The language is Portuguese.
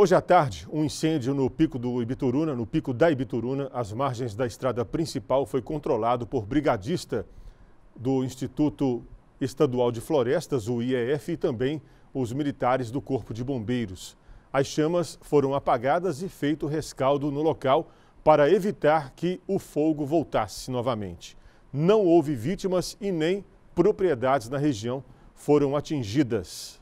Hoje à tarde, um incêndio no pico do Ibituruna, no pico da Ibituruna, às margens da estrada principal, foi controlado por brigadista do Instituto Estadual de Florestas, o IEF, e também os militares do Corpo de Bombeiros. As chamas foram apagadas e feito rescaldo no local para evitar que o fogo voltasse novamente. Não houve vítimas e nem propriedades na região foram atingidas.